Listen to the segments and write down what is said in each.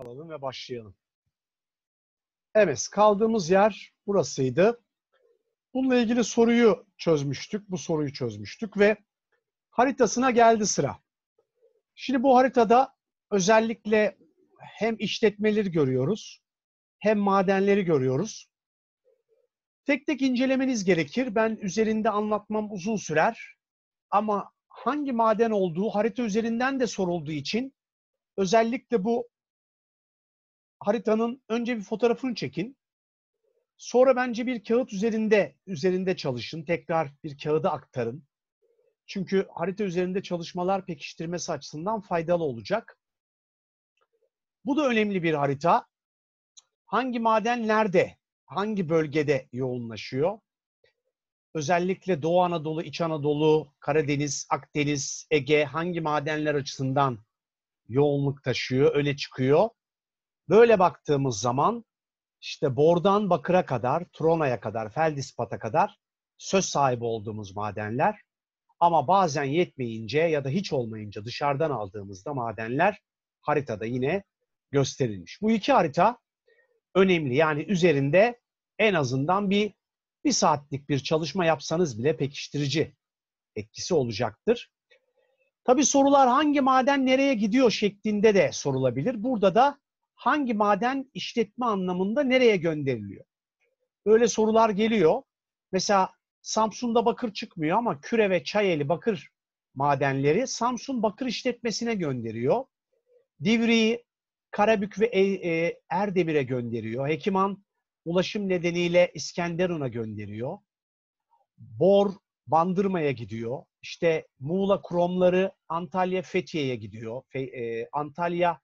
alalım ve başlayalım. Evet, kaldığımız yer burasıydı. Bununla ilgili soruyu çözmüştük, bu soruyu çözmüştük ve haritasına geldi sıra. Şimdi bu haritada özellikle hem işletmeleri görüyoruz, hem madenleri görüyoruz. Tek tek incelemeniz gerekir. Ben üzerinde anlatmam uzun sürer. Ama hangi maden olduğu harita üzerinden de sorulduğu için özellikle bu haritanın önce bir fotoğrafını çekin. Sonra bence bir kağıt üzerinde üzerinde çalışın. Tekrar bir kağıda aktarın. Çünkü harita üzerinde çalışmalar pekiştirmesi açısından faydalı olacak. Bu da önemli bir harita. Hangi maden nerede, hangi bölgede yoğunlaşıyor? Özellikle Doğu Anadolu, İç Anadolu, Karadeniz, Akdeniz, Ege hangi madenler açısından yoğunluk taşıyor, öne çıkıyor? Böyle baktığımız zaman işte bordan bakıra kadar, tronaya kadar, feldispata kadar söz sahibi olduğumuz madenler ama bazen yetmeyince ya da hiç olmayınca dışarıdan aldığımızda madenler haritada yine gösterilmiş. Bu iki harita önemli. Yani üzerinde en azından bir bir saatlik bir çalışma yapsanız bile pekiştirici etkisi olacaktır. Tabi sorular hangi maden nereye gidiyor şeklinde de sorulabilir. Burada da hangi maden işletme anlamında nereye gönderiliyor? Böyle sorular geliyor. Mesela Samsun'da bakır çıkmıyor ama Küre ve Çayeli bakır madenleri Samsun Bakır işletmesine gönderiyor. Divriği, Karabük ve e, e, Erdemir'e gönderiyor. Hekiman ulaşım nedeniyle İskenderun'a gönderiyor. Bor Bandırma'ya gidiyor. İşte Muğla kromları Antalya Fethiye'ye gidiyor. E, Antalya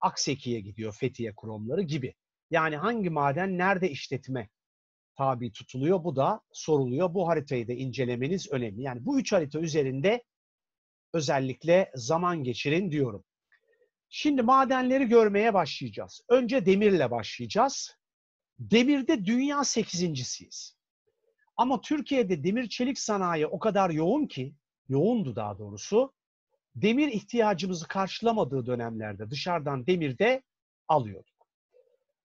Akseki'ye gidiyor Fethiye kromları gibi. Yani hangi maden nerede işletme tabi tutuluyor bu da soruluyor. Bu haritayı da incelemeniz önemli. Yani bu üç harita üzerinde özellikle zaman geçirin diyorum. Şimdi madenleri görmeye başlayacağız. Önce demirle başlayacağız. Demirde dünya sekizincisiyiz. Ama Türkiye'de demir çelik sanayi o kadar yoğun ki, yoğundu daha doğrusu demir ihtiyacımızı karşılamadığı dönemlerde dışarıdan demir de alıyorduk.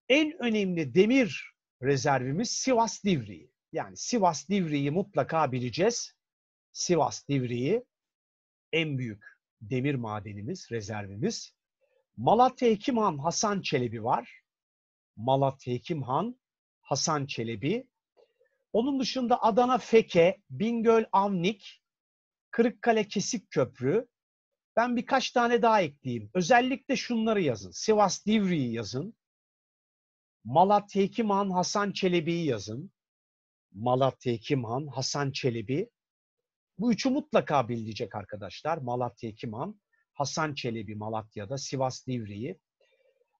En önemli demir rezervimiz Sivas Divriği. Yani Sivas Divriği mutlaka bileceğiz. Sivas Divriği en büyük demir madenimiz, rezervimiz. Malatya Hekim Han Hasan Çelebi var. Malatya Hekim Han Hasan Çelebi. Onun dışında Adana Feke, Bingöl Avnik, Kırıkkale Kesik Köprü, ben birkaç tane daha ekleyeyim. Özellikle şunları yazın. Sivas Divri'yi yazın. Malatya Hekimhan Hasan Çelebi'yi yazın. Malatya Hekimhan Hasan Çelebi. Bu üçü mutlaka bilinecek arkadaşlar. Malatya Hekimhan, Hasan Çelebi Malatya'da, Sivas Divri'yi.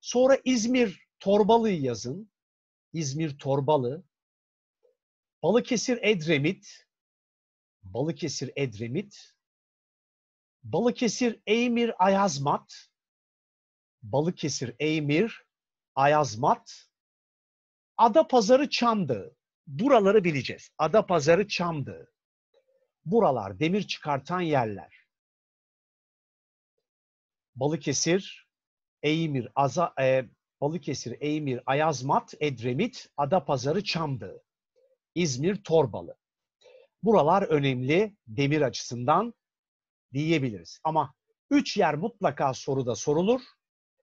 Sonra İzmir Torbalı'yı yazın. İzmir Torbalı. Balıkesir Edremit. Balıkesir Edremit. Balıkesir Eymir Ayazmat Balıkesir Eymir Ayazmat Ada Pazarı Çamdı. Buraları bileceğiz. Ada Pazarı Çamdı. Buralar demir çıkartan yerler. Balıkesir, Eymir, Aza, e, Balıkesir, Eymir, Ayazmat, Edremit, Ada Pazarı Çamdı. İzmir, Torbalı. Buralar önemli demir açısından diyebiliriz. Ama üç yer mutlaka soruda sorulur.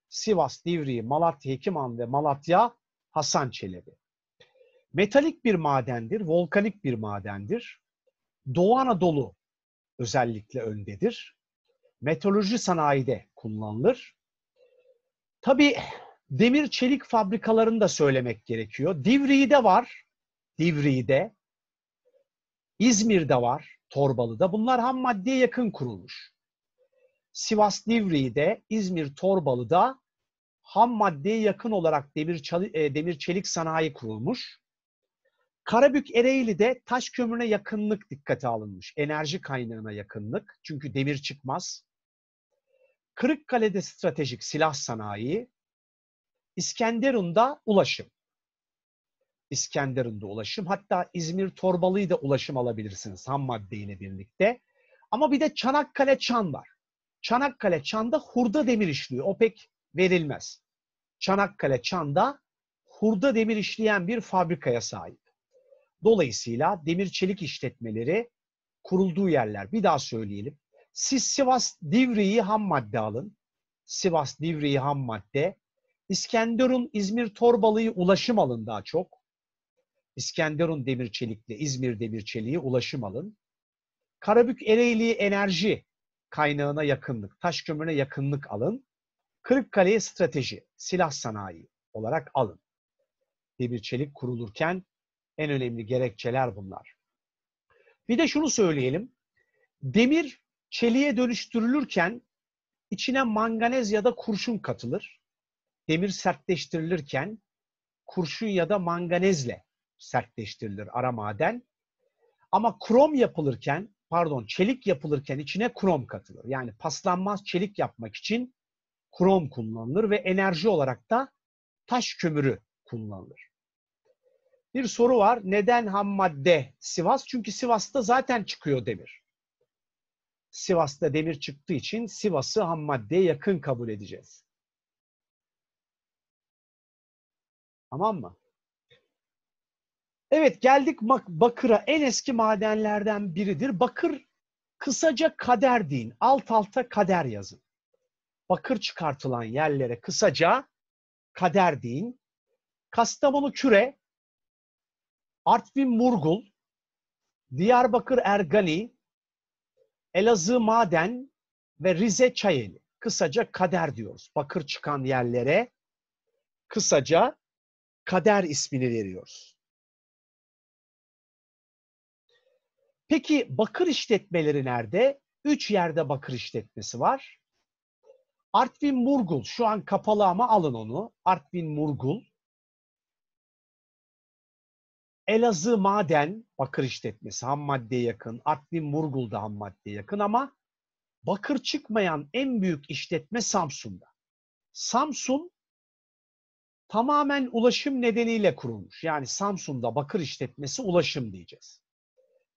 Sivas, Divri, Malatya, Hekiman ve Malatya, Hasan Çelebi. Metalik bir madendir, volkanik bir madendir. Doğu Anadolu özellikle öndedir. Metalurji sanayide kullanılır. Tabii demir çelik fabrikalarını da söylemek gerekiyor. Divri'de var. Divri'de. İzmir'de var. Torbalı'da. Bunlar ham maddeye yakın kurulmuş. Sivas Divriği'de, İzmir Torbalı'da ham maddeye yakın olarak demir, çali, e, demir çelik sanayi kurulmuş. Karabük Ereğli'de taş kömürüne yakınlık dikkate alınmış. Enerji kaynağına yakınlık. Çünkü demir çıkmaz. Kırıkkale'de stratejik silah sanayi. İskenderun'da ulaşım. İskenderun'da ulaşım. Hatta İzmir Torbalı'yı da ulaşım alabilirsiniz ham maddeyle birlikte. Ama bir de Çanakkale Çan var. Çanakkale Çan'da hurda demir işliyor. O pek verilmez. Çanakkale Çan'da hurda demir işleyen bir fabrikaya sahip. Dolayısıyla demir çelik işletmeleri kurulduğu yerler. Bir daha söyleyelim. Siz Sivas Divriği ham madde alın. Sivas Divriği ham madde. İskenderun, İzmir Torbalı'yı ulaşım alın daha çok. İskenderun Demir Çelik'le İzmir Demir Çeliği ulaşım alın. Karabük Ereğli enerji kaynağına yakınlık, taş kömürüne yakınlık alın. Kırıkkale'ye strateji, silah sanayi olarak alın. Demir Çelik kurulurken en önemli gerekçeler bunlar. Bir de şunu söyleyelim. Demir çeliğe dönüştürülürken içine manganez ya da kurşun katılır. Demir sertleştirilirken kurşun ya da manganezle sertleştirilir ara maden. Ama krom yapılırken, pardon çelik yapılırken içine krom katılır. Yani paslanmaz çelik yapmak için krom kullanılır ve enerji olarak da taş kömürü kullanılır. Bir soru var. Neden ham madde Sivas? Çünkü Sivas'ta zaten çıkıyor demir. Sivas'ta demir çıktığı için Sivas'ı ham maddeye yakın kabul edeceğiz. Tamam mı? Evet geldik bak bakıra. En eski madenlerden biridir. Bakır kısaca kader deyin. Alt alta kader yazın. Bakır çıkartılan yerlere kısaca kader deyin. Kastamonu Küre, Artvin Murgul, Diyarbakır Ergani, Elazığ Maden ve Rize Çayeli. Kısaca kader diyoruz. Bakır çıkan yerlere kısaca kader ismini veriyoruz. Peki bakır işletmeleri nerede? Üç yerde bakır işletmesi var. Artvin Murgul şu an kapalı ama alın onu. Artvin Murgul. Elazığ Maden bakır işletmesi ham madde yakın. Artvin Murgul da ham madde yakın ama bakır çıkmayan en büyük işletme Samsun'da. Samsun tamamen ulaşım nedeniyle kurulmuş. Yani Samsun'da bakır işletmesi ulaşım diyeceğiz.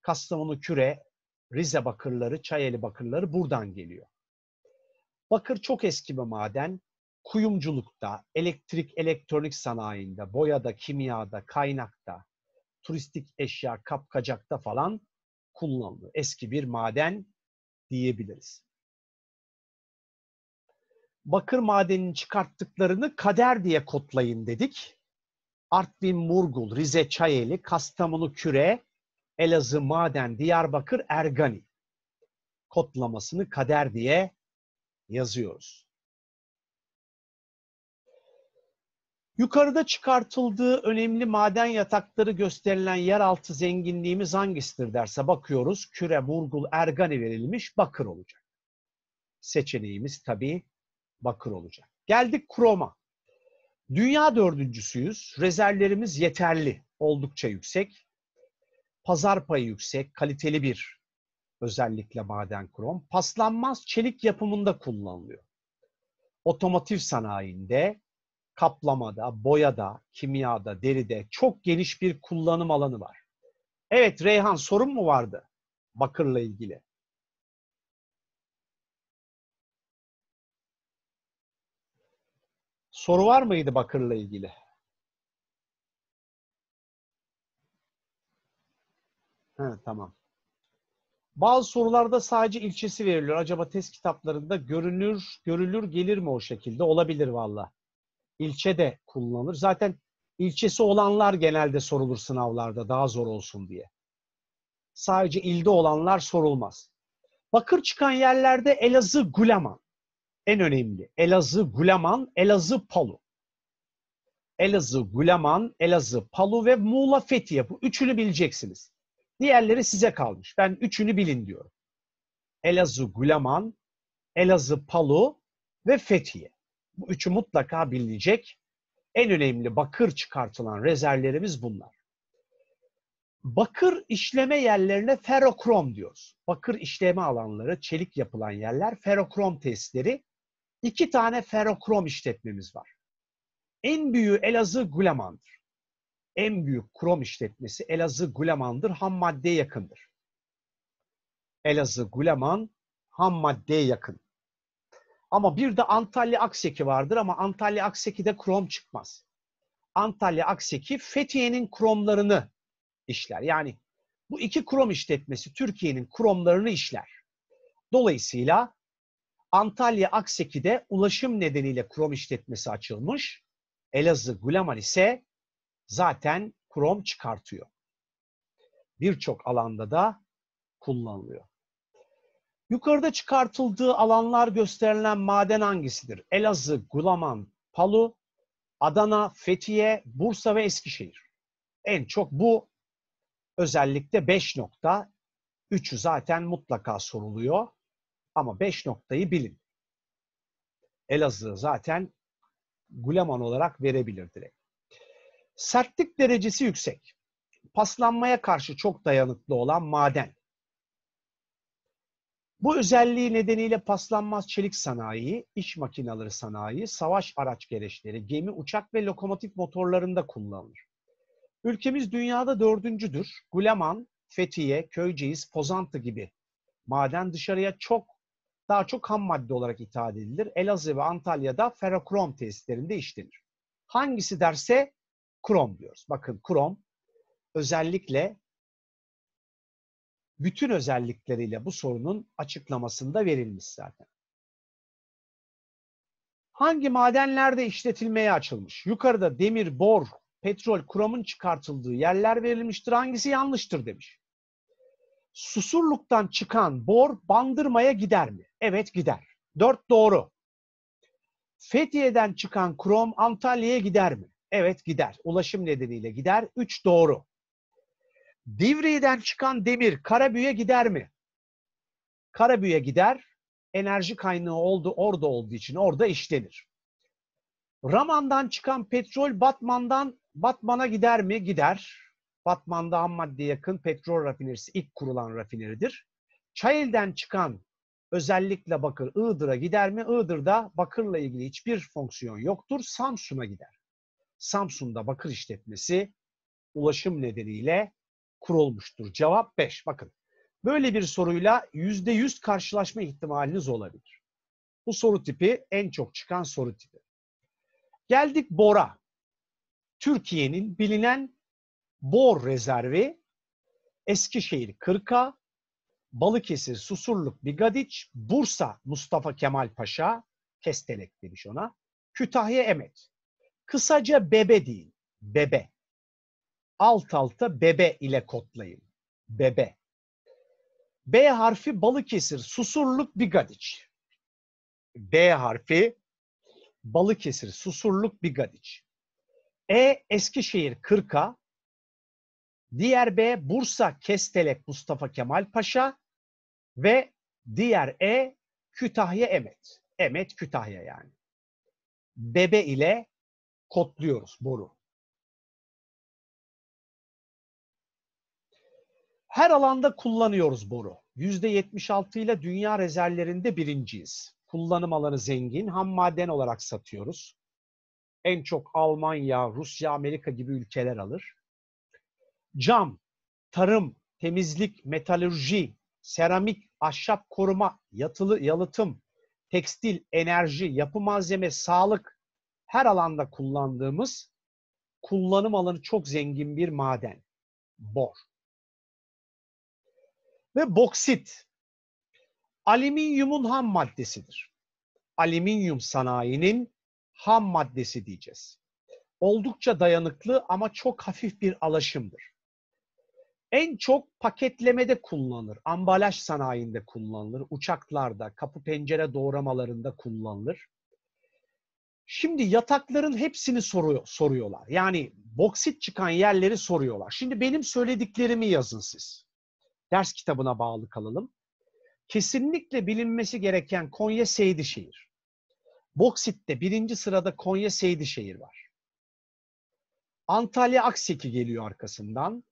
Kastamonu Küre, Rize bakırları, Çayeli bakırları buradan geliyor. Bakır çok eski bir maden. Kuyumculukta, elektrik, elektronik sanayinde, boyada, kimyada, kaynakta, turistik eşya, kapkacakta falan kullanılıyor. Eski bir maden diyebiliriz. Bakır madenini çıkarttıklarını kader diye kodlayın dedik. Artvin, Murgul, Rize, Çayeli, Kastamonu, Küre, Elazığ, Maden, Diyarbakır, Ergani kodlamasını kader diye yazıyoruz. Yukarıda çıkartıldığı önemli maden yatakları gösterilen yeraltı zenginliğimiz hangisidir derse bakıyoruz. Küre, Burgul, Ergani verilmiş bakır olacak. Seçeneğimiz tabii bakır olacak. Geldik kroma. Dünya dördüncüsüyüz. Rezervlerimiz yeterli, oldukça yüksek. Pazar payı yüksek, kaliteli bir özellikle maden krom. Paslanmaz çelik yapımında kullanılıyor. Otomotiv sanayinde, kaplamada, boyada, kimyada, deride çok geniş bir kullanım alanı var. Evet Reyhan sorun mu vardı bakırla ilgili? Soru var mıydı bakırla ilgili? He, tamam. Bazı sorularda sadece ilçesi veriliyor. Acaba test kitaplarında görünür, görülür gelir mi o şekilde? Olabilir valla. İlçe de kullanılır. Zaten ilçesi olanlar genelde sorulur sınavlarda daha zor olsun diye. Sadece ilde olanlar sorulmaz. Bakır çıkan yerlerde Elazığ Gulaman. En önemli. Elazığ Gulaman, Elazığ Palu. Elazığ Gulaman, Elazığ Palu ve Muğla Fethiye. Bu üçünü bileceksiniz. Diğerleri size kalmış. Ben üçünü bilin diyorum. Elazığ Güleman, Elazığ Palu ve Fethiye. Bu üçü mutlaka bilinecek. En önemli bakır çıkartılan rezervlerimiz bunlar. Bakır işleme yerlerine ferokrom diyoruz. Bakır işleme alanları, çelik yapılan yerler, ferokrom testleri. İki tane ferokrom işletmemiz var. En büyüğü Elazığ Güleman'dır en büyük krom işletmesi Elazığ Güleman'dır. Ham maddeye yakındır. Elazığ Güleman ham maddeye yakın. Ama bir de Antalya Akseki vardır ama Antalya Akseki'de krom çıkmaz. Antalya Akseki Fethiye'nin kromlarını işler. Yani bu iki krom işletmesi Türkiye'nin kromlarını işler. Dolayısıyla Antalya Akseki'de ulaşım nedeniyle krom işletmesi açılmış. Elazığ Güleman ise zaten Chrome çıkartıyor. Birçok alanda da kullanılıyor. Yukarıda çıkartıldığı alanlar gösterilen maden hangisidir? Elazığ, Gulaman, Palu, Adana, Fethiye, Bursa ve Eskişehir. En çok bu özellikle 5 nokta. 3'ü zaten mutlaka soruluyor. Ama 5 noktayı bilin. Elazığ zaten Gulaman olarak verebilir direkt. Sertlik derecesi yüksek. Paslanmaya karşı çok dayanıklı olan maden. Bu özelliği nedeniyle paslanmaz çelik sanayi, iş makinaları sanayi, savaş araç gereçleri, gemi, uçak ve lokomotif motorlarında kullanılır. Ülkemiz dünyada dördüncüdür. Guleman, Fethiye, Köyceğiz, Pozantı gibi maden dışarıya çok daha çok ham madde olarak ithal edilir. Elazığ ve Antalya'da ferrokrom tesislerinde işlenir. Hangisi derse Chrome diyoruz. Bakın Chrome özellikle bütün özellikleriyle bu sorunun açıklamasında verilmiş zaten. Hangi madenlerde işletilmeye açılmış? Yukarıda demir, bor, petrol, kromun çıkartıldığı yerler verilmiştir. Hangisi yanlıştır demiş. Susurluktan çıkan bor bandırmaya gider mi? Evet gider. Dört doğru. Fethiye'den çıkan krom Antalya'ya gider mi? Evet gider. Ulaşım nedeniyle gider. Üç doğru. Divriğden çıkan demir Karabüye gider mi? Karabüye gider. Enerji kaynağı oldu, orada olduğu için orada işlenir. Raman'dan çıkan petrol Batman'dan Batman'a gider mi? Gider. Batman'da ham madde yakın petrol rafinerisi ilk kurulan rafineridir. Çayilden çıkan özellikle bakır Iğdır'a gider mi? Iğdır'da bakırla ilgili hiçbir fonksiyon yoktur. Samsun'a gider. Samsun'da bakır işletmesi ulaşım nedeniyle kurulmuştur. Cevap 5. Bakın böyle bir soruyla %100 karşılaşma ihtimaliniz olabilir. Bu soru tipi en çok çıkan soru tipi. Geldik Bora. Türkiye'nin bilinen bor rezervi Eskişehir Kırka, Balıkesir, Susurluk, Bigadiç, Bursa, Mustafa Kemal Paşa, Kestelek demiş ona, Kütahya Emet. Kısaca bebe deyin. Bebe. Alt alta bebe ile kodlayın. Bebe. B harfi Balıkesir, Susurluk, Bigadiç. B harfi Balıkesir, Susurluk, Bigadiç. E Eskişehir, Kırka. Diğer B Bursa, Kestelek, Mustafa Kemal Paşa. Ve diğer E Kütahya, Emet. Emet, Kütahya yani. Bebe ile kodluyoruz boru. Her alanda kullanıyoruz boru. %76 ile dünya rezervlerinde birinciyiz. Kullanım alanı zengin, ham maden olarak satıyoruz. En çok Almanya, Rusya, Amerika gibi ülkeler alır. Cam, tarım, temizlik, metalurji, seramik, ahşap koruma, yatılı yalıtım, tekstil, enerji, yapı malzeme, sağlık, her alanda kullandığımız kullanım alanı çok zengin bir maden. Bor. Ve boksit. Alüminyumun ham maddesidir. Alüminyum sanayinin ham maddesi diyeceğiz. Oldukça dayanıklı ama çok hafif bir alaşımdır. En çok paketlemede kullanılır, ambalaj sanayinde kullanılır, uçaklarda, kapı pencere doğramalarında kullanılır. Şimdi yatakların hepsini soruyor, soruyorlar. Yani boksit çıkan yerleri soruyorlar. Şimdi benim söylediklerimi yazın siz. Ders kitabına bağlı kalalım. Kesinlikle bilinmesi gereken Konya Seydişehir. Boksit'te birinci sırada Konya Seydişehir var. Antalya Akseki geliyor arkasından.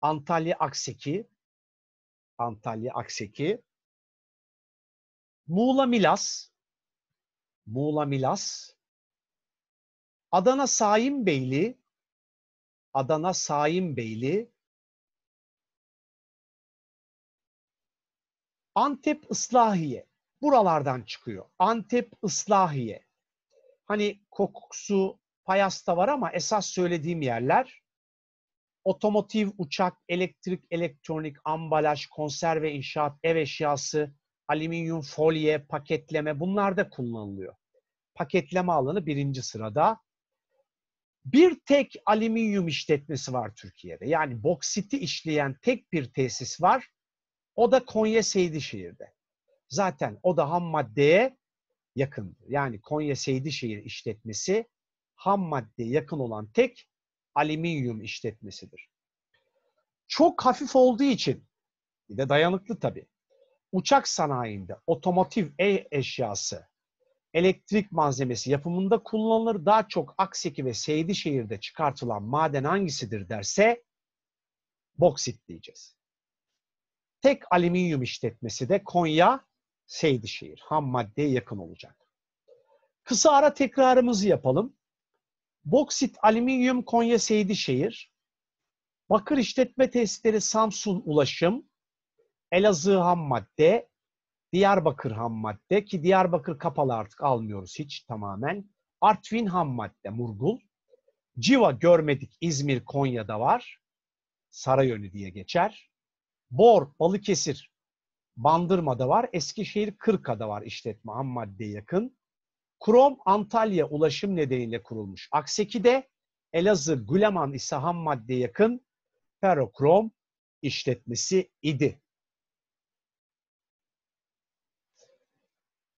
Antalya Akseki. Antalya Akseki. Muğla Milas. Muğla Milas. Adana Saim Beyli Adana Saim Beyli Antep Islahiye buralardan çıkıyor. Antep Islahiye. Hani kokusu payasta var ama esas söylediğim yerler otomotiv, uçak, elektrik, elektronik, ambalaj, konserve, inşaat, ev eşyası, alüminyum folye, paketleme bunlar da kullanılıyor. Paketleme alanı birinci sırada. Bir tek alüminyum işletmesi var Türkiye'de. Yani boksiti işleyen tek bir tesis var. O da Konya Seydişehir'de. Zaten o da ham maddeye yakın. Yani Konya Seydişehir işletmesi ham maddeye yakın olan tek alüminyum işletmesidir. Çok hafif olduğu için bir de dayanıklı tabii. Uçak sanayinde otomotiv e eşyası elektrik malzemesi yapımında kullanılır. Daha çok Akseki ve Seydişehir'de çıkartılan maden hangisidir derse boksit diyeceğiz. Tek alüminyum işletmesi de Konya, Seydişehir. Ham maddeye yakın olacak. Kısa ara tekrarımızı yapalım. Boksit, alüminyum, Konya, Seydişehir. Bakır işletme tesisleri Samsun Ulaşım. Elazığ ham madde, Diyarbakır ham madde ki Diyarbakır kapalı artık almıyoruz hiç tamamen. Artvin ham madde Murgul. Civa görmedik İzmir Konya'da var. Sarayönü diye geçer. Bor Balıkesir Bandırma'da var. Eskişehir Kırka'da var işletme ham madde yakın. Krom Antalya ulaşım nedeniyle kurulmuş. de Elazığ Güleman ise ham madde yakın ferrokrom işletmesi idi.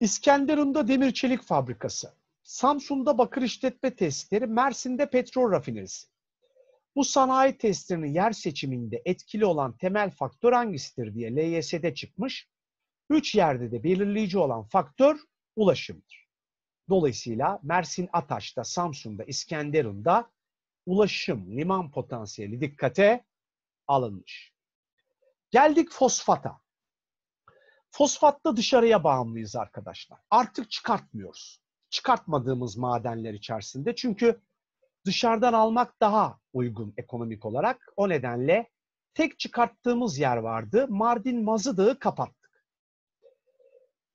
İskenderun'da demir çelik fabrikası, Samsun'da bakır işletme tesisleri, Mersin'de petrol rafinerisi. Bu sanayi testlerinin yer seçiminde etkili olan temel faktör hangisidir diye LYS'de çıkmış. Üç yerde de belirleyici olan faktör ulaşımdır. Dolayısıyla Mersin Ataş'ta, Samsun'da, İskenderun'da ulaşım, liman potansiyeli dikkate alınmış. Geldik fosfata. Fosfatla dışarıya bağımlıyız arkadaşlar. Artık çıkartmıyoruz. Çıkartmadığımız madenler içerisinde. Çünkü dışarıdan almak daha uygun ekonomik olarak. O nedenle tek çıkarttığımız yer vardı. Mardin Mazı Dağı kapattık.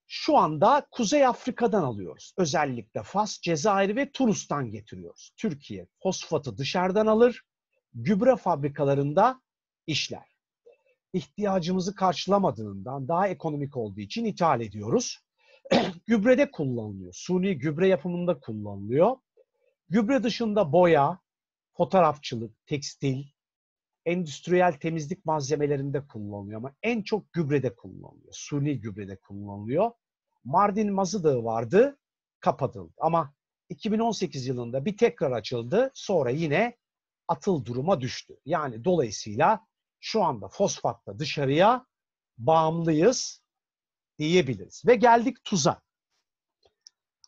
Şu anda Kuzey Afrika'dan alıyoruz. Özellikle Fas, Cezayir ve Tunus'tan getiriyoruz. Türkiye fosfatı dışarıdan alır, gübre fabrikalarında işler ihtiyacımızı karşılamadığından daha ekonomik olduğu için ithal ediyoruz. Gübrede kullanılıyor. Suni gübre yapımında kullanılıyor. Gübre dışında boya, fotoğrafçılık, tekstil, endüstriyel temizlik malzemelerinde kullanılıyor ama en çok gübrede kullanılıyor. Suni gübrede kullanılıyor. Mardin Mazı Dağı vardı, kapatıldı. Ama 2018 yılında bir tekrar açıldı, sonra yine atıl duruma düştü. Yani dolayısıyla şu anda fosfatla dışarıya bağımlıyız diyebiliriz. Ve geldik tuza.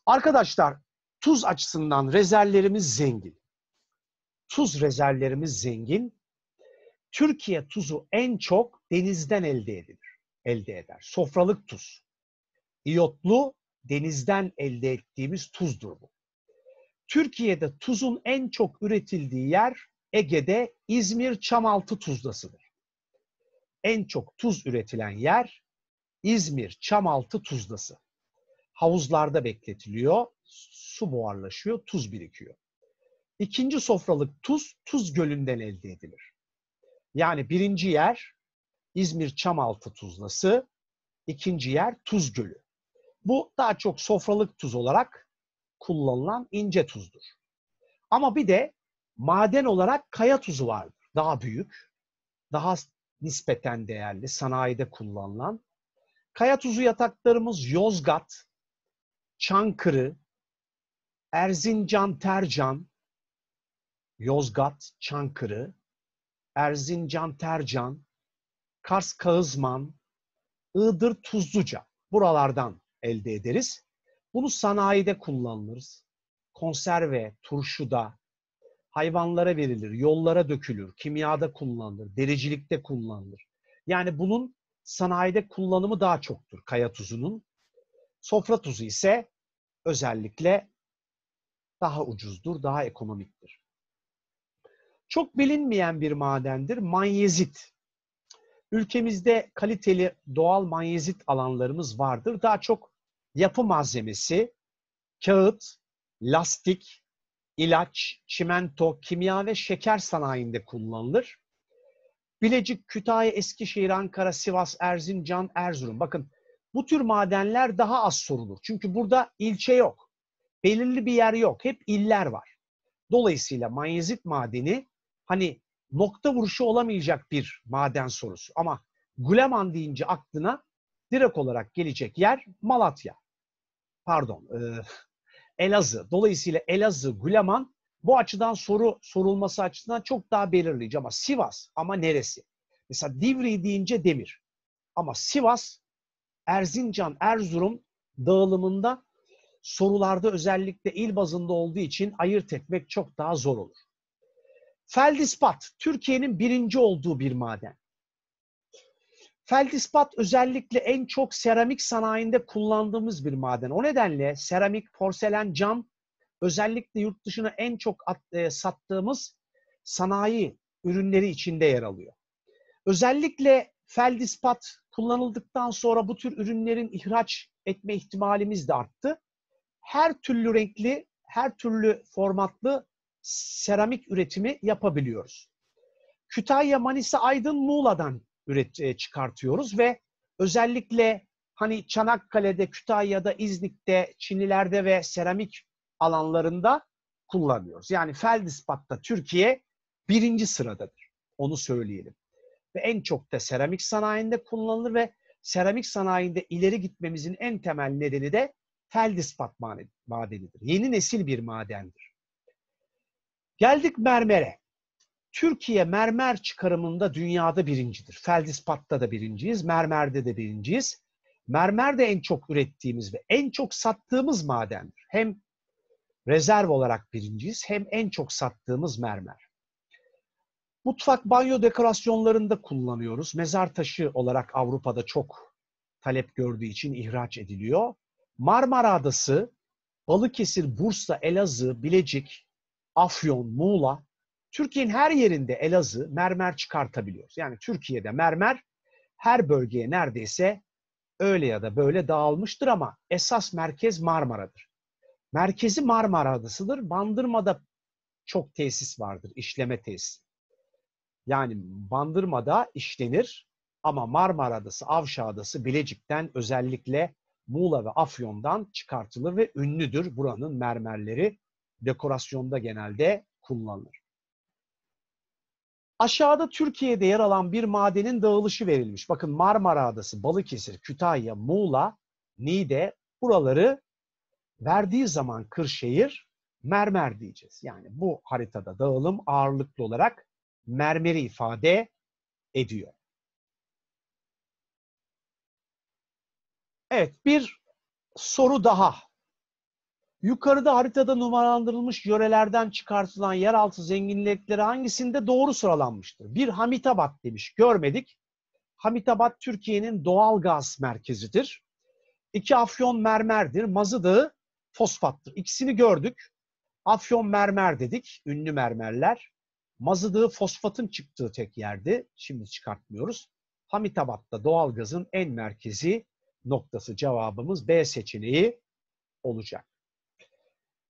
Arkadaşlar tuz açısından rezervlerimiz zengin. Tuz rezervlerimiz zengin. Türkiye tuzu en çok denizden elde edilir. Elde eder. Sofralık tuz. İyotlu denizden elde ettiğimiz tuzdur bu. Türkiye'de tuzun en çok üretildiği yer Ege'de İzmir Çamaltı Tuzlası'dır en çok tuz üretilen yer İzmir Çamaltı Tuzlası. Havuzlarda bekletiliyor, su buharlaşıyor, tuz birikiyor. İkinci sofralık tuz, Tuz Gölü'nden elde edilir. Yani birinci yer İzmir Çamaltı Tuzlası, ikinci yer Tuz Gölü. Bu daha çok sofralık tuz olarak kullanılan ince tuzdur. Ama bir de maden olarak kaya tuzu vardır. Daha büyük, daha nispeten değerli, sanayide kullanılan. Kaya tuzu yataklarımız Yozgat, Çankırı, Erzincan, Tercan, Yozgat, Çankırı, Erzincan, Tercan, Kars, Kağızman, Iğdır, Tuzluca. Buralardan elde ederiz. Bunu sanayide kullanırız, Konserve, turşuda, hayvanlara verilir, yollara dökülür, kimyada kullanılır, dericilikte kullanılır. Yani bunun sanayide kullanımı daha çoktur kaya tuzunun. Sofra tuzu ise özellikle daha ucuzdur, daha ekonomiktir. Çok bilinmeyen bir madendir manyezit. Ülkemizde kaliteli doğal manyezit alanlarımız vardır. Daha çok yapı malzemesi, kağıt, lastik, ilaç, çimento, kimya ve şeker sanayinde kullanılır. Bilecik, Kütahya, Eskişehir, Ankara, Sivas, Erzincan, Erzurum. Bakın bu tür madenler daha az sorulur. Çünkü burada ilçe yok. Belirli bir yer yok. Hep iller var. Dolayısıyla manyezit madeni hani nokta vuruşu olamayacak bir maden sorusu. Ama Guleman deyince aklına direkt olarak gelecek yer Malatya. Pardon, e, Elazığ. Dolayısıyla Elazığ, Güleman bu açıdan soru sorulması açısından çok daha belirleyici ama Sivas ama neresi? Mesela Divri deyince demir. Ama Sivas, Erzincan, Erzurum dağılımında sorularda özellikle il bazında olduğu için ayırt etmek çok daha zor olur. Feldispat, Türkiye'nin birinci olduğu bir maden. Feldispat özellikle en çok seramik sanayinde kullandığımız bir maden. O nedenle seramik, porselen, cam özellikle yurt dışına en çok at, e, sattığımız sanayi ürünleri içinde yer alıyor. Özellikle feldispat kullanıldıktan sonra bu tür ürünlerin ihraç etme ihtimalimiz de arttı. Her türlü renkli, her türlü formatlı seramik üretimi yapabiliyoruz. Kütahya, Manisa, Aydın, Muğla'dan üret e, çıkartıyoruz ve özellikle hani Çanakkale'de, Kütahya'da, İznik'te, Çinilerde ve seramik alanlarında kullanıyoruz. Yani feldispatta Türkiye birinci sıradadır. Onu söyleyelim. Ve en çok da seramik sanayinde kullanılır ve seramik sanayinde ileri gitmemizin en temel nedeni de feldspat madenidir. Yeni nesil bir madendir. Geldik mermere. Türkiye mermer çıkarımında dünyada birincidir. Feldispatta da birinciyiz, mermerde de birinciyiz. Mermer de en çok ürettiğimiz ve en çok sattığımız madendir. Hem rezerv olarak birinciyiz hem en çok sattığımız mermer. Mutfak banyo dekorasyonlarında kullanıyoruz. Mezar taşı olarak Avrupa'da çok talep gördüğü için ihraç ediliyor. Marmara Adası, Balıkesir, Bursa, Elazığ, Bilecik, Afyon, Muğla Türkiye'nin her yerinde Elazığ mermer çıkartabiliyoruz. Yani Türkiye'de mermer her bölgeye neredeyse öyle ya da böyle dağılmıştır ama esas merkez Marmara'dır. Merkezi Marmara Adası'dır. Bandırma'da çok tesis vardır, işleme tesisi. Yani Bandırma'da işlenir ama Marmara Adası, Avşa Adası, Bilecik'ten özellikle Muğla ve Afyon'dan çıkartılır ve ünlüdür buranın mermerleri. Dekorasyonda genelde kullanılır. Aşağıda Türkiye'de yer alan bir madenin dağılışı verilmiş. Bakın Marmara Adası, Balıkesir, Kütahya, Muğla, Niğde buraları verdiği zaman Kırşehir, mermer diyeceğiz. Yani bu haritada dağılım ağırlıklı olarak mermeri ifade ediyor. Evet bir soru daha Yukarıda haritada numaralandırılmış yörelerden çıkartılan yeraltı zenginlikleri hangisinde doğru sıralanmıştır? Bir Hamitabat demiş. Görmedik. Hamitabat Türkiye'nin doğal gaz merkezidir. İki Afyon mermerdir. Mazı fosfattır. İkisini gördük. Afyon mermer dedik. Ünlü mermerler. Mazı fosfatın çıktığı tek yerdi. Şimdi çıkartmıyoruz. Hamitabat'ta doğal gazın en merkezi noktası cevabımız B seçeneği olacak.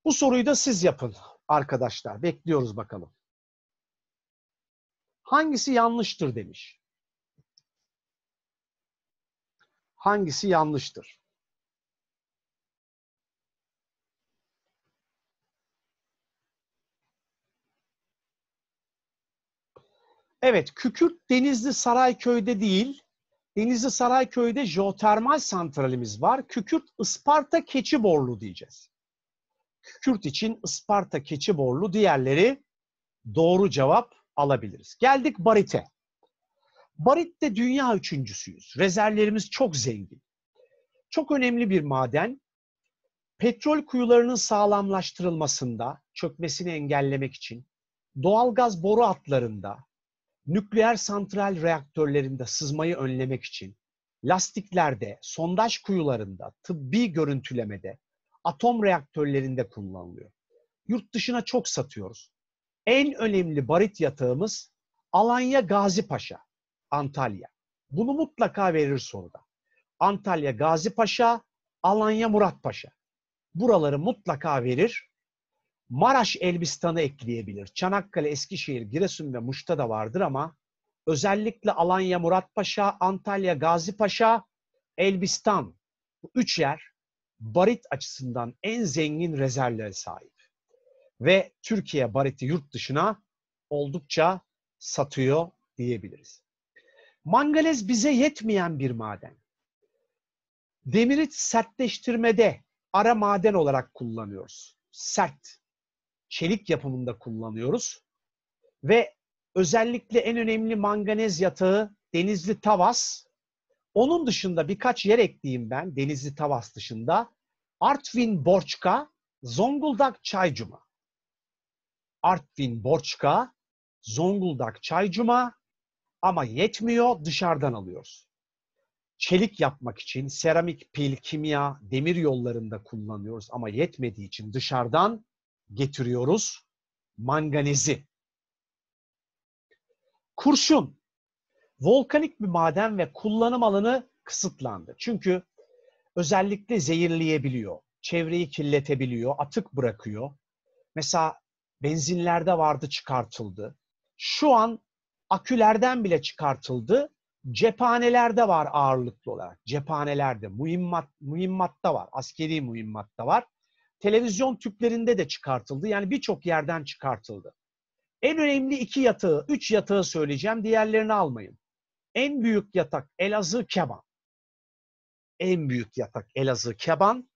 Bu soruyu da siz yapın arkadaşlar. Bekliyoruz bakalım. Hangisi yanlıştır demiş. Hangisi yanlıştır? Evet, Kükürt Denizli Sarayköy'de değil, Denizli Sarayköy'de jeotermal santralimiz var. Kükürt Isparta Keçiborlu diyeceğiz. Kürt için Isparta keçi borlu, diğerleri doğru cevap alabiliriz. Geldik barite. Baritte dünya üçüncüsüyüz. Rezervlerimiz çok zengin. Çok önemli bir maden. Petrol kuyularının sağlamlaştırılmasında, çökmesini engellemek için, doğalgaz boru hatlarında, nükleer santral reaktörlerinde sızmayı önlemek için, lastiklerde, sondaj kuyularında, tıbbi görüntülemede, atom reaktörlerinde kullanılıyor. Yurt dışına çok satıyoruz. En önemli barit yatağımız Alanya Gazi Paşa, Antalya. Bunu mutlaka verir soruda. Antalya Gazi Paşa, Alanya Murat Paşa. Buraları mutlaka verir. Maraş Elbistan'ı ekleyebilir. Çanakkale, Eskişehir, Giresun ve Muş'ta da vardır ama özellikle Alanya Murat Paşa, Antalya Gazi Paşa, Elbistan bu üç yer barit açısından en zengin rezervlere sahip. Ve Türkiye bariti yurt dışına oldukça satıyor diyebiliriz. Manganez bize yetmeyen bir maden. Demiri sertleştirmede ara maden olarak kullanıyoruz. Sert. Çelik yapımında kullanıyoruz. Ve özellikle en önemli manganez yatağı Denizli Tavas onun dışında birkaç yer ekleyeyim ben Denizli Tavas dışında. Artvin Borçka, Zonguldak Çaycuma. Artvin Borçka, Zonguldak Çaycuma ama yetmiyor dışarıdan alıyoruz. Çelik yapmak için seramik, pil, kimya, demir yollarında kullanıyoruz ama yetmediği için dışarıdan getiriyoruz manganizi. Kurşun volkanik bir maden ve kullanım alanı kısıtlandı. Çünkü özellikle zehirleyebiliyor, çevreyi kirletebiliyor, atık bırakıyor. Mesela benzinlerde vardı çıkartıldı. Şu an akülerden bile çıkartıldı. Cephanelerde var ağırlıklı olarak. Cephanelerde, mühimmat, mühimmatta var, askeri mühimmatta var. Televizyon tüplerinde de çıkartıldı. Yani birçok yerden çıkartıldı. En önemli iki yatağı, üç yatağı söyleyeceğim. Diğerlerini almayın. En büyük yatak Elazığ Keban. En büyük yatak Elazığ Keban.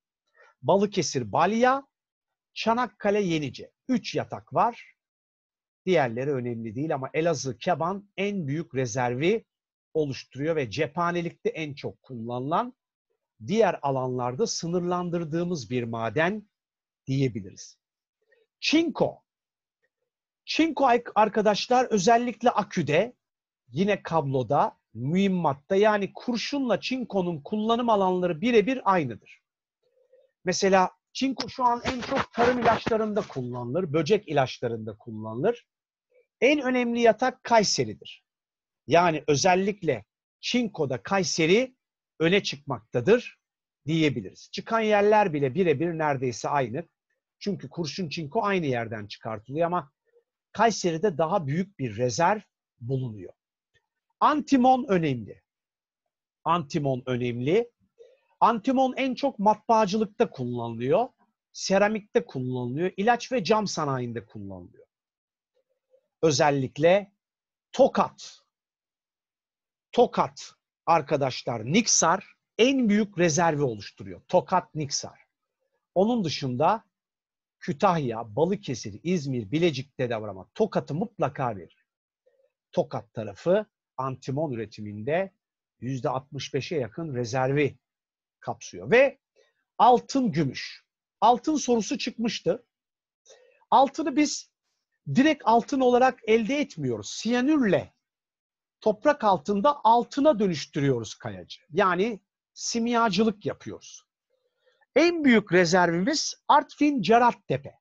Balıkesir Balya. Çanakkale Yenice. Üç yatak var. Diğerleri önemli değil ama Elazığ Keban en büyük rezervi oluşturuyor ve cephanelikte en çok kullanılan diğer alanlarda sınırlandırdığımız bir maden diyebiliriz. Çinko. Çinko arkadaşlar özellikle aküde yine kabloda mühimmatta yani kurşunla çinkonun kullanım alanları birebir aynıdır. Mesela çinko şu an en çok tarım ilaçlarında kullanılır, böcek ilaçlarında kullanılır. En önemli yatak Kayseri'dir. Yani özellikle çinkoda Kayseri öne çıkmaktadır diyebiliriz. Çıkan yerler bile birebir neredeyse aynı. Çünkü kurşun çinko aynı yerden çıkartılıyor ama Kayseri'de daha büyük bir rezerv bulunuyor. Antimon önemli. Antimon önemli. Antimon en çok matbaacılıkta kullanılıyor. Seramikte kullanılıyor. ilaç ve cam sanayinde kullanılıyor. Özellikle Tokat. Tokat arkadaşlar Niksar en büyük rezervi oluşturuyor. Tokat Niksar. Onun dışında Kütahya, Balıkesir, İzmir, Bilecik'te de var ama Tokat'ı mutlaka verir. Tokat tarafı antimon üretiminde yüzde %65'e yakın rezervi kapsıyor. Ve altın gümüş. Altın sorusu çıkmıştı. Altını biz direkt altın olarak elde etmiyoruz. Siyanürle toprak altında altına dönüştürüyoruz kayacı. Yani simyacılık yapıyoruz. En büyük rezervimiz Artvin Cerattepe.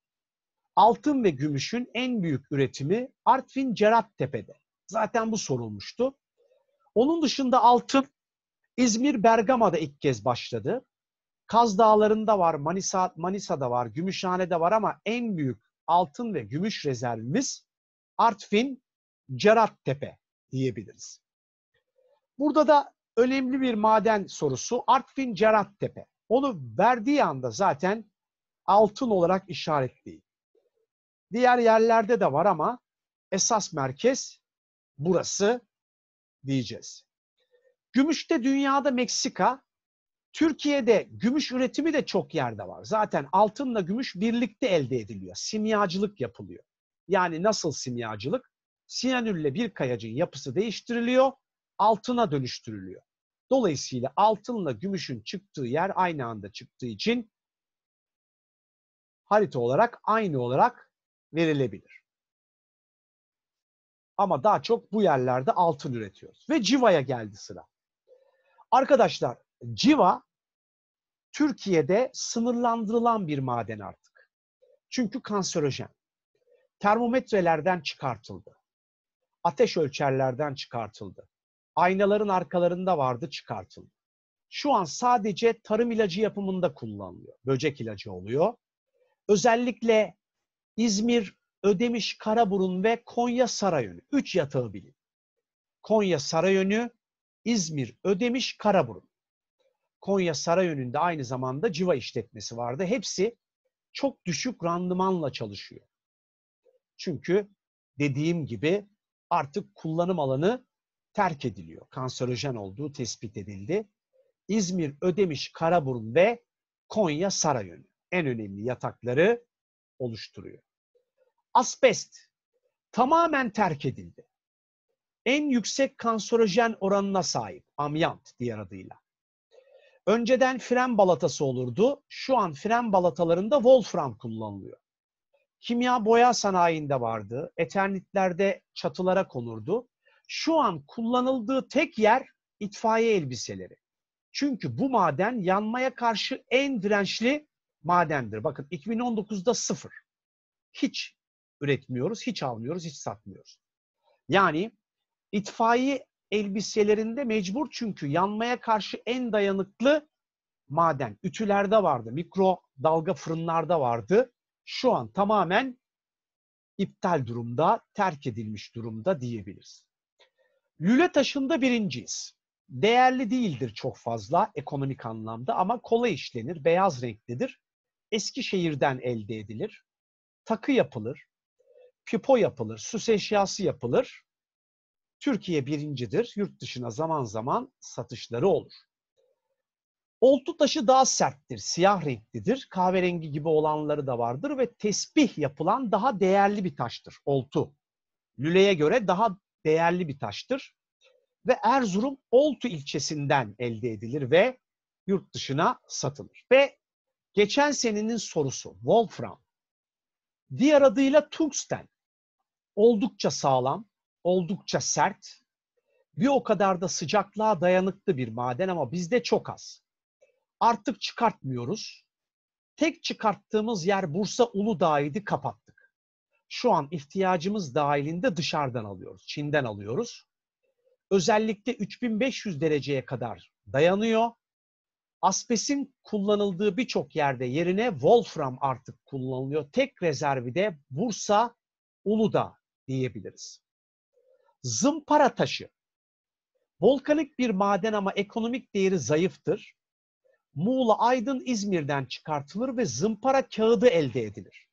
Altın ve gümüşün en büyük üretimi Artvin Cerattepe'de. Zaten bu sorulmuştu. Onun dışında altın İzmir Bergama'da ilk kez başladı. Kaz Dağları'nda var, Manisa, Manisa'da var, Gümüşhane'de var ama en büyük altın ve gümüş rezervimiz Artvin Cerattepe diyebiliriz. Burada da önemli bir maden sorusu Artvin Cerattepe. Onu verdiği anda zaten altın olarak işaretleyin. Diğer yerlerde de var ama esas merkez burası diyeceğiz. Gümüşte dünyada Meksika, Türkiye'de gümüş üretimi de çok yerde var. Zaten altınla gümüş birlikte elde ediliyor. Simyacılık yapılıyor. Yani nasıl simyacılık? Siyanürle bir kayacın yapısı değiştiriliyor, altına dönüştürülüyor. Dolayısıyla altınla gümüşün çıktığı yer aynı anda çıktığı için harita olarak aynı olarak verilebilir. Ama daha çok bu yerlerde altın üretiyoruz. Ve Civa'ya geldi sıra. Arkadaşlar Civa Türkiye'de sınırlandırılan bir maden artık. Çünkü kanserojen. Termometrelerden çıkartıldı. Ateş ölçerlerden çıkartıldı. Aynaların arkalarında vardı çıkartıldı. Şu an sadece tarım ilacı yapımında kullanılıyor. Böcek ilacı oluyor. Özellikle İzmir, Ödemiş Karaburun ve Konya Sarayönü. Üç yatağı bilin. Konya Sarayönü, İzmir Ödemiş Karaburun. Konya Sarayönü'nde aynı zamanda civa işletmesi vardı. Hepsi çok düşük randımanla çalışıyor. Çünkü dediğim gibi artık kullanım alanı terk ediliyor. Kanserojen olduğu tespit edildi. İzmir Ödemiş Karaburun ve Konya Sarayönü en önemli yatakları oluşturuyor. Asbest tamamen terk edildi. En yüksek kanserojen oranına sahip amyant diğer adıyla. Önceden fren balatası olurdu. Şu an fren balatalarında wolfram kullanılıyor. Kimya boya sanayinde vardı. Eternitlerde çatılara konurdu. Şu an kullanıldığı tek yer itfaiye elbiseleri. Çünkü bu maden yanmaya karşı en dirençli madendir. Bakın 2019'da sıfır. Hiç üretmiyoruz, hiç almıyoruz, hiç satmıyoruz. Yani itfaiye elbiselerinde mecbur çünkü yanmaya karşı en dayanıklı maden. Ütülerde vardı, mikro dalga fırınlarda vardı. Şu an tamamen iptal durumda, terk edilmiş durumda diyebiliriz. Lüle taşında birinciyiz. Değerli değildir çok fazla ekonomik anlamda ama kolay işlenir, beyaz renklidir. Eskişehir'den elde edilir. Takı yapılır, pipo yapılır, süs eşyası yapılır. Türkiye birincidir. Yurt dışına zaman zaman satışları olur. Oltu taşı daha serttir, siyah renklidir. Kahverengi gibi olanları da vardır ve tesbih yapılan daha değerli bir taştır oltu. Lüle'ye göre daha değerli bir taştır. Ve Erzurum Oltu ilçesinden elde edilir ve yurt dışına satılır. Ve geçen senenin sorusu Wolfram Diğer adıyla tungsten. Oldukça sağlam, oldukça sert, bir o kadar da sıcaklığa dayanıklı bir maden ama bizde çok az. Artık çıkartmıyoruz. Tek çıkarttığımız yer Bursa Uludağ'ıydı kapattık. Şu an ihtiyacımız dahilinde dışarıdan alıyoruz, Çin'den alıyoruz. Özellikle 3500 dereceye kadar dayanıyor Asbesin kullanıldığı birçok yerde yerine wolfram artık kullanılıyor. Tek rezervi de Bursa Uludağ diyebiliriz. Zımpara taşı. Volkanik bir maden ama ekonomik değeri zayıftır. Muğla, Aydın, İzmir'den çıkartılır ve zımpara kağıdı elde edilir.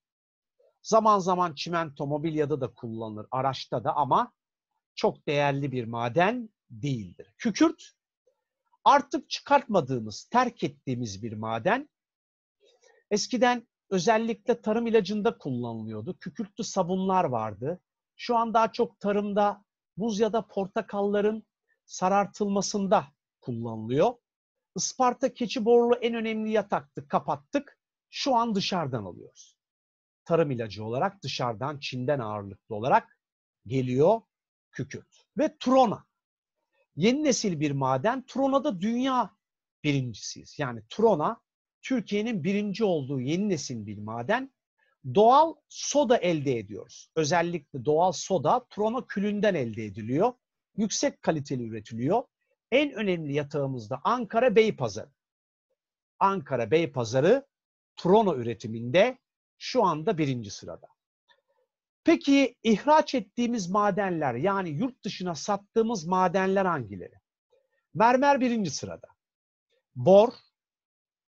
Zaman zaman çimento mobilyada da kullanılır, araçta da ama çok değerli bir maden değildir. Kükürt artık çıkartmadığımız, terk ettiğimiz bir maden. Eskiden özellikle tarım ilacında kullanılıyordu. Kükürtlü sabunlar vardı. Şu an daha çok tarımda buz ya da portakalların sarartılmasında kullanılıyor. Isparta keçi borulu en önemli yataktı, kapattık. Şu an dışarıdan alıyoruz. Tarım ilacı olarak dışarıdan, Çin'den ağırlıklı olarak geliyor kükürt. Ve trona. Yeni nesil bir maden. Trona'da dünya birincisiyiz. Yani Trona Türkiye'nin birinci olduğu yeni nesil bir maden. Doğal soda elde ediyoruz. Özellikle doğal soda Trona külünden elde ediliyor. Yüksek kaliteli üretiliyor. En önemli yatağımız da Ankara Beypazarı. Ankara Beypazarı Trona üretiminde şu anda birinci sırada. Peki ihraç ettiğimiz madenler yani yurt dışına sattığımız madenler hangileri? Mermer birinci sırada. Bor,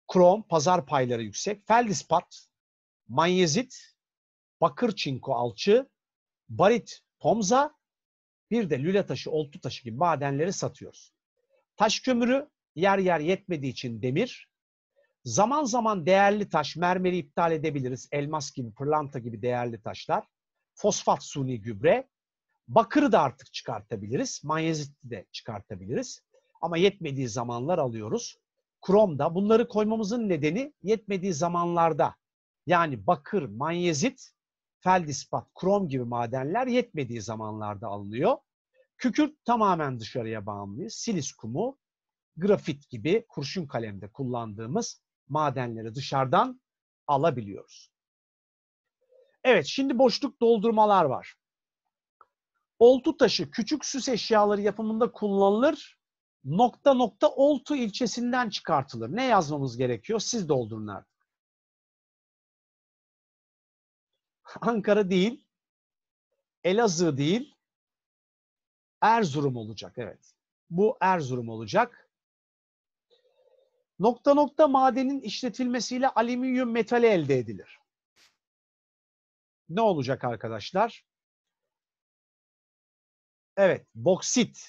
krom, pazar payları yüksek. Feldispat, manyezit, bakır çinko alçı, barit, pomza, bir de lüle taşı, oltu taşı gibi madenleri satıyoruz. Taş kömürü yer yer yetmediği için demir. Zaman zaman değerli taş, mermeri iptal edebiliriz. Elmas gibi, pırlanta gibi değerli taşlar fosfat suni gübre. Bakırı da artık çıkartabiliriz. Manyeziti de çıkartabiliriz. Ama yetmediği zamanlar alıyoruz. Krom da bunları koymamızın nedeni yetmediği zamanlarda yani bakır, manyezit, feldispat, krom gibi madenler yetmediği zamanlarda alınıyor. Kükürt tamamen dışarıya bağımlı. Silis kumu, grafit gibi kurşun kalemde kullandığımız madenleri dışarıdan alabiliyoruz. Evet şimdi boşluk doldurmalar var. Oltu taşı küçük süs eşyaları yapımında kullanılır. Nokta nokta oltu ilçesinden çıkartılır. Ne yazmamız gerekiyor? Siz doldurun artık. Ankara değil. Elazığ değil. Erzurum olacak. Evet. Bu Erzurum olacak. Nokta nokta madenin işletilmesiyle alüminyum metali elde edilir ne olacak arkadaşlar? Evet, boksit.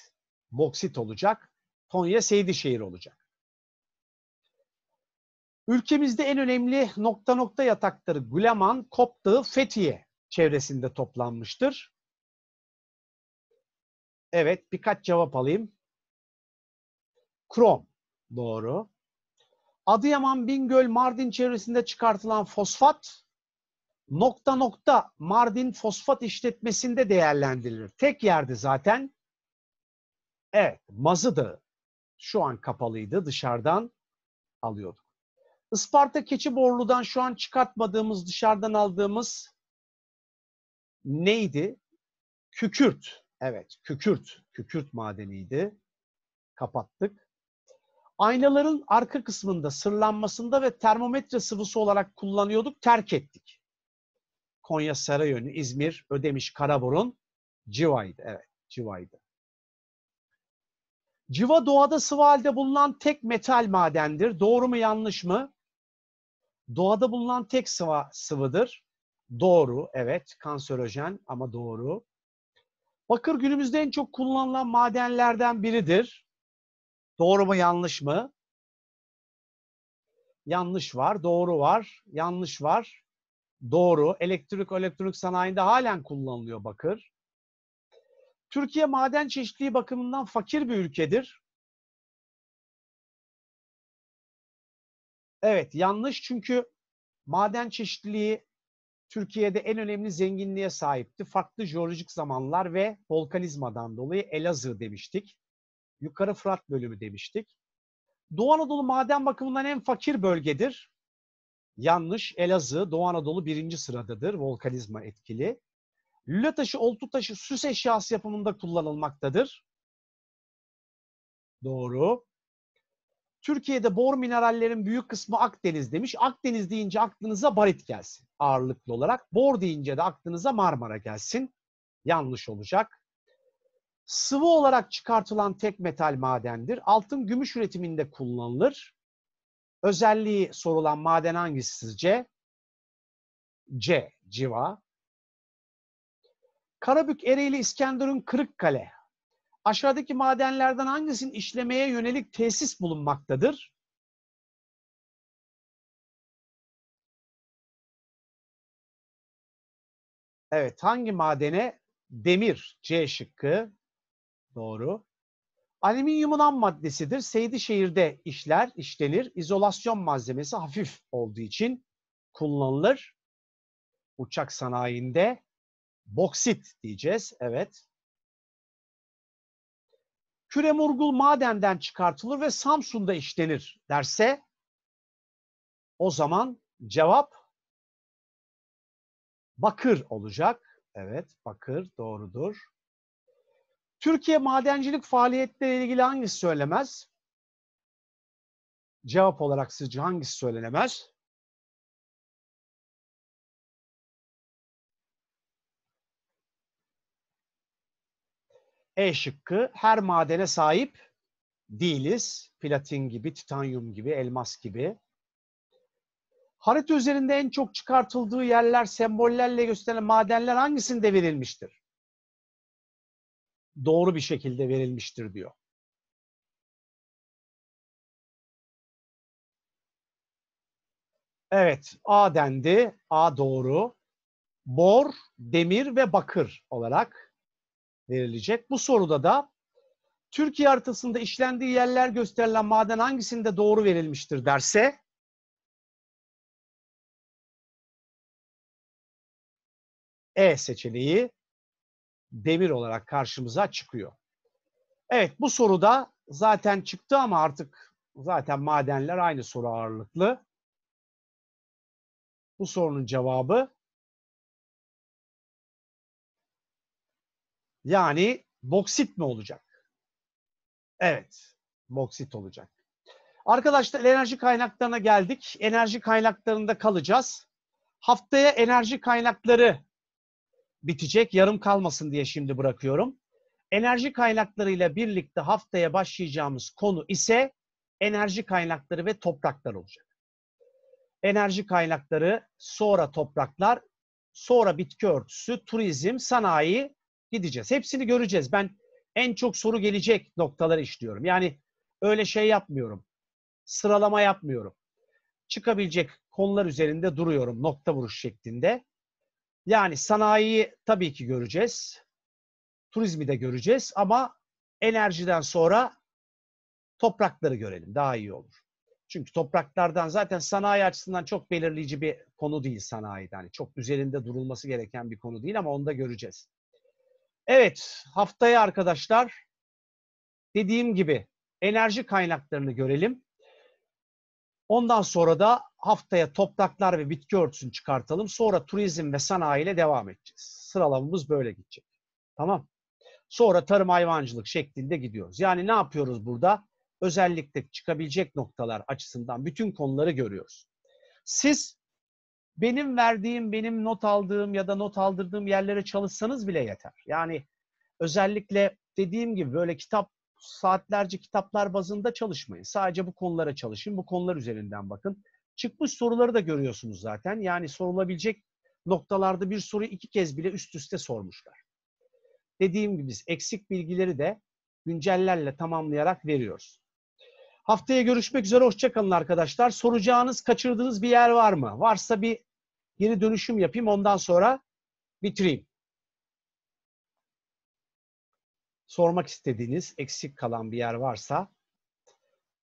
Boksit olacak. Konya Seydişehir olacak. Ülkemizde en önemli nokta nokta yatakları Güleman, Koptağı, Fethiye çevresinde toplanmıştır. Evet, birkaç cevap alayım. Krom, doğru. Adıyaman, Bingöl, Mardin çevresinde çıkartılan fosfat nokta nokta Mardin Fosfat işletmesinde değerlendirilir. Tek yerde zaten. Evet, Mazı da Şu an kapalıydı. Dışarıdan alıyorduk. Isparta keçi borludan şu an çıkartmadığımız, dışarıdan aldığımız neydi? Kükürt. Evet, kükürt. Kükürt madeniydi. Kapattık. Aynaların arka kısmında sırlanmasında ve termometre sıvısı olarak kullanıyorduk, terk ettik. Konya Sarayönü, İzmir, Ödemiş, Karaburun, Civa'ydı. Evet, Civa'ydı. Civa doğada sıvı halde bulunan tek metal madendir. Doğru mu yanlış mı? Doğada bulunan tek sıva sıvıdır. Doğru, evet. Kanserojen ama doğru. Bakır günümüzde en çok kullanılan madenlerden biridir. Doğru mu yanlış mı? Yanlış var, doğru var, yanlış var. Doğru. Elektrik elektronik sanayinde halen kullanılıyor bakır. Türkiye maden çeşitliği bakımından fakir bir ülkedir. Evet, yanlış çünkü maden çeşitliliği Türkiye'de en önemli zenginliğe sahipti. Farklı jeolojik zamanlar ve volkanizmadan dolayı Elazığ demiştik. Yukarı Fırat bölümü demiştik. Doğu Anadolu maden bakımından en fakir bölgedir. Yanlış. Elazığ, Doğu Anadolu birinci sıradadır. Volkanizma etkili. Lüle taşı, oltu taşı süs eşyası yapımında kullanılmaktadır. Doğru. Türkiye'de bor minerallerin büyük kısmı Akdeniz demiş. Akdeniz deyince aklınıza barit gelsin ağırlıklı olarak. Bor deyince de aklınıza Marmara gelsin. Yanlış olacak. Sıvı olarak çıkartılan tek metal madendir. Altın gümüş üretiminde kullanılır. Özelliği sorulan maden hangisi sizce? C. Civa. Karabük, Ereğli, İskenderun, Kırıkkale. Aşağıdaki madenlerden hangisinin işlemeye yönelik tesis bulunmaktadır? Evet, hangi madene? Demir, C şıkkı. Doğru. Alüminyumun ham maddesidir. Seydişehir'de işler, işlenir. İzolasyon malzemesi hafif olduğu için kullanılır. Uçak sanayinde boksit diyeceğiz. Evet. Küremurgul madenden çıkartılır ve Samsun'da işlenir derse o zaman cevap bakır olacak. Evet, bakır doğrudur. Türkiye madencilik faaliyetleriyle ilgili hangisi söylemez? Cevap olarak sizce hangisi söylenemez? E şıkkı her madene sahip değiliz. Platin gibi, titanyum gibi, elmas gibi. Harita üzerinde en çok çıkartıldığı yerler sembollerle gösterilen madenler hangisinde verilmiştir? doğru bir şekilde verilmiştir diyor. Evet, A dendi. A doğru. Bor, demir ve bakır olarak verilecek. Bu soruda da Türkiye haritasında işlendiği yerler gösterilen maden hangisinde doğru verilmiştir derse E seçeneği Demir olarak karşımıza çıkıyor. Evet bu soruda zaten çıktı ama artık zaten madenler aynı soru ağırlıklı. Bu sorunun cevabı yani boksit mi olacak? Evet, boksit olacak. Arkadaşlar enerji kaynaklarına geldik. Enerji kaynaklarında kalacağız. Haftaya enerji kaynakları bitecek. Yarım kalmasın diye şimdi bırakıyorum. Enerji kaynaklarıyla birlikte haftaya başlayacağımız konu ise enerji kaynakları ve topraklar olacak. Enerji kaynakları, sonra topraklar, sonra bitki örtüsü, turizm, sanayi gideceğiz. Hepsini göreceğiz. Ben en çok soru gelecek noktaları işliyorum. Yani öyle şey yapmıyorum. Sıralama yapmıyorum. Çıkabilecek konular üzerinde duruyorum nokta vuruş şeklinde. Yani sanayiyi tabii ki göreceğiz. Turizmi de göreceğiz ama enerjiden sonra toprakları görelim daha iyi olur. Çünkü topraklardan zaten sanayi açısından çok belirleyici bir konu değil sanayi, Yani çok üzerinde durulması gereken bir konu değil ama onu da göreceğiz. Evet haftaya arkadaşlar dediğim gibi enerji kaynaklarını görelim. Ondan sonra da haftaya topraklar ve bitki örtüsünü çıkartalım. Sonra turizm ve sanayi ile devam edeceğiz. Sıralamamız böyle gidecek. Tamam. Sonra tarım hayvancılık şeklinde gidiyoruz. Yani ne yapıyoruz burada? Özellikle çıkabilecek noktalar açısından bütün konuları görüyoruz. Siz benim verdiğim, benim not aldığım ya da not aldırdığım yerlere çalışsanız bile yeter. Yani özellikle dediğim gibi böyle kitap saatlerce kitaplar bazında çalışmayın. Sadece bu konulara çalışın. Bu konular üzerinden bakın. Çıkmış soruları da görüyorsunuz zaten. Yani sorulabilecek noktalarda bir soru iki kez bile üst üste sormuşlar. Dediğim gibi biz eksik bilgileri de güncellerle tamamlayarak veriyoruz. Haftaya görüşmek üzere. Hoşçakalın arkadaşlar. Soracağınız, kaçırdığınız bir yer var mı? Varsa bir geri dönüşüm yapayım. Ondan sonra bitireyim. sormak istediğiniz eksik kalan bir yer varsa.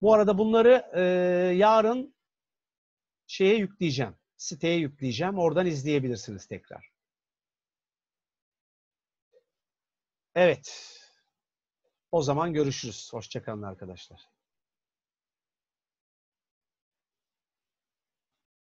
Bu arada bunları e, yarın şeye yükleyeceğim. Siteye yükleyeceğim. Oradan izleyebilirsiniz tekrar. Evet. O zaman görüşürüz. Hoşçakalın arkadaşlar.